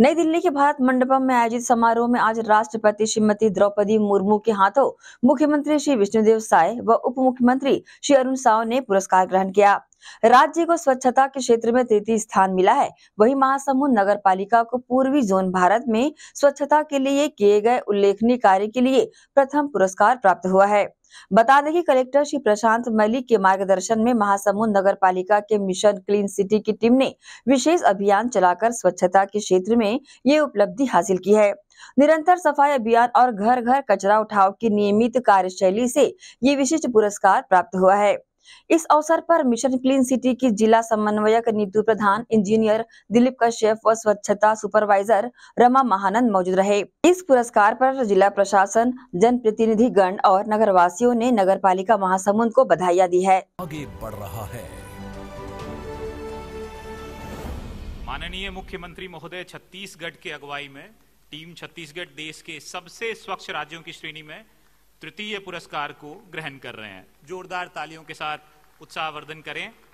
नई दिल्ली के भारत मंडपम में आयोजित समारोह में आज राष्ट्रपति श्रीमती द्रौपदी मुर्मू के हाथों मुख्यमंत्री श्री विष्णुदेव साय व उप मुख्यमंत्री श्री अरुण साव ने पुरस्कार ग्रहण किया राज्य को स्वच्छता के क्षेत्र में तृतीय स्थान मिला है वहीं महासमुंद नगर पालिका को पूर्वी जोन भारत में स्वच्छता के लिए किए गए उल्लेखनीय कार्य के लिए प्रथम पुरस्कार प्राप्त हुआ है बता दें कि कलेक्टर श्री प्रशांत मलिक के मार्गदर्शन में महासमुंद नगर पालिका के मिशन क्लीन सिटी की टीम ने विशेष अभियान चलाकर स्वच्छता के क्षेत्र में ये उपलब्धि हासिल की है निरंतर सफाई अभियान और घर घर कचरा उठाव की नियमित कार्यशैली से ये विशिष्ट पुरस्कार प्राप्त हुआ है इस अवसर पर मिशन क्लीन सिटी की जिला समन्वयक नीतू प्रधान इंजीनियर दिलीप कश्यप व स्वच्छता सुपरवाइजर रमा महानंद मौजूद रहे इस पुरस्कार पर जिला प्रशासन जन प्रतिनिधि गण और नगर वासियों ने नगर पालिका महासमुंद को बधाइयाँ दी है आगे बढ़ रहा है माननीय मुख्यमंत्री महोदय छत्तीसगढ़ के अगुवाई में टीम छत्तीसगढ़ देश के सबसे स्वच्छ राज्यों की श्रेणी में तृतीय पुरस्कार को ग्रहण कर रहे हैं जोरदार तालियों के साथ उत्साहवर्धन करें